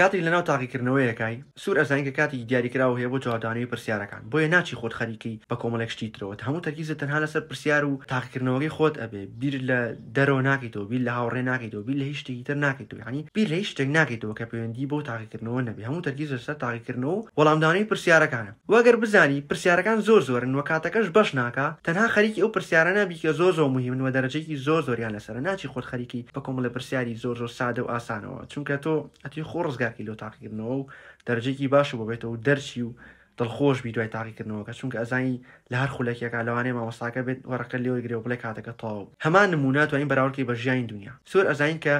کاتی لەناو تاقیکردنەوەیەکای سوور ئەزانین کە کاتی دیاریکراوە هەیە بۆ جوابدانەوەی پرسیارەکان بۆیە ناچی خۆت خەریکی بە کۆمەڵێک شتی ترەوە هەموو تەرکیزە تەنها لەسەر پرسیار و تاقیکردنەوەی خۆت ئەبێ بیر لە دەرەوە ناکەیتەوە بیر لە هاوڕێ ناکەیتەوە بیر لە هیچ شتێکی تر ناکەیتەوە ینی بیر لە هیچ شتێک ناکەیتەوە کە پەیوەندی بۆ تاقیکردنەوە نەبێ هەموو تەرکیز لەسەر تاقیکردنەوە وەڵامدانەی پرسیارەکانە وەگەر بزانی پرسیارەکان زۆر زۆرن وە کاتەکەش بەش ناکە تەنها خەریکی ئەو پرسیارە نبیکە زۆ زۆ مهمن وە دەرەجێکی زۆر زۆریان لەسەر ناچی خۆت خەریکی بە کۆمەڵە پرسیاری زۆر زۆر سادە و ئاسانەوە چونکە تۆ ئەتی خۆ ڕزگار تاکی لۆ تاقیکردنەوە و دەرجێکی باش بۆ بێتەوە و دەرچی و دڵخۆش بی دوای تاقیکردنەوەکە چونکە ئەزانی لە هەر خولەکێکا لەوانێ مامۆساکە بێت وەڕەکە لێوە گرێ و بڵێ کاتەکە تاو هەمان نمونات وین بەراوردی بە ژیانی دنیا سۆر ئەزانین کە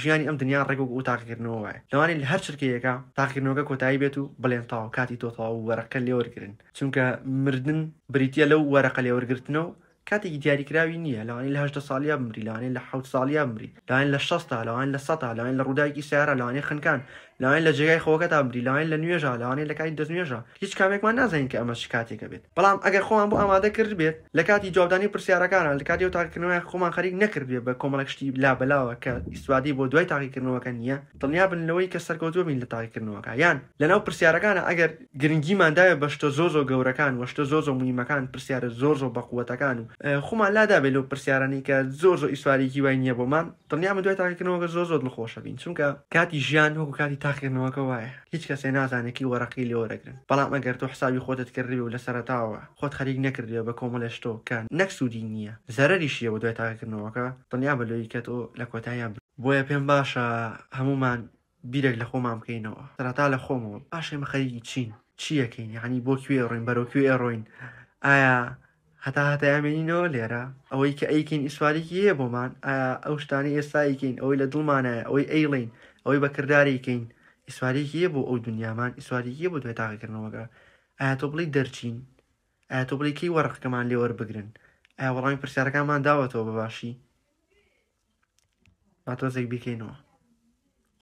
ژیانی ئەم دنیا ڕێک و تاقیکردنەوە وایە لەوانی لە هەر شرکەیەەکە تاقیکردنەوەکە کۆتایی بێت و بڵێن تاو کاتی تۆ تاو وەرەکە لێوەرگن چونکە مردن بریتە لەو وەرەقە لێوەرگرتنەوە کاتێکی دیاریکراوی نییە لاني لە هەشدە ساڵیا بمری لاوانێن لە حوت ساڵیا بمری لاەن لە شستا لاوان لە سەتا لاەن لە ڕووداکی سیارە لاوانێ خنکان لاەن لە جێگای خۆکە تا بری لاەن لە نوێژە لاوانێ لە کاتی دەستنوێژە هیچ کامێکمان نازانین کە ئەمە کاتێکە بێت بەڵام ئەگەر خۆمان بۆ ئامادە کرد بێت لە کاتی جوابدانی پرسیارەکانە لە کاتی و تاکردنەوەی خۆمان خەریک نەکردێ بە کۆمەڵکشتی لا بەلاوە کە بن لوي كسر كوتو بين دڵنیا بنەوەی كان يعني بین بر سيارة كان اگر پرسیارەکانە ئەگەر گرنگیماندایە بەشتە زوزو زۆ گەورەکان وەشتە زوزو زۆ مویمەکان بر سيارة زوزو بقوة و خۆمان لادا بێ لەو پرسیارانی کە زۆر زۆر ئیسوارێکی وای نییە بۆمان دڵنیامە دوای تاکردنەوەکە زۆر زۆر لەخۆشە بین چونکە کاتی ژیان هەکو کاتی تاخێنەوەکە وایە هیچ کەسێ نازانێکی وەرەقی لێوەرەگرن بەڵام ئەگەر تۆ حسابی خۆتت کردی و لە سەرتاوە خۆت خەریک نەکردوێ بە کۆمەلەشتۆ کە نەکسودی نییە زەرریشیەوە دوای تاکردنەوەکە دڵنیا بەلۆی کە تۆ لە کۆتاییان بۆیە پێم باشە هەمومان بیرێک لە خۆمان بکەینەوە سەرتا لە خۆمەوە باشێمە خەریکی چین چیەکەین یعنی بۆ کوێ ڕۆین بەرەو کوێ ڕۆین ئایا هەتا هەتایامێنینەوە لێرە ئەوەی کە ئەیکەین ئیسوارێکی هەیە بۆمان ئایا ئەو شتانی ئێستایکەین ئەوەی لە دڵمانایە ئەوەی ئەیڵین ئەوەی بەکرداریکەین ئیسوارێکیە بۆ ئەو دنیامان ئیسواریە بۆ دوێت تاقیکردنەوەگە ئایا تۆ بڵی دەرچین ئایا تۆ بڵیکەی وەڕقەکەمان لێوەربگرن ئایا وەڵامی پرسیارەکانمان داوەتەوە بەباشی ماتۆزێک بیکەینەوە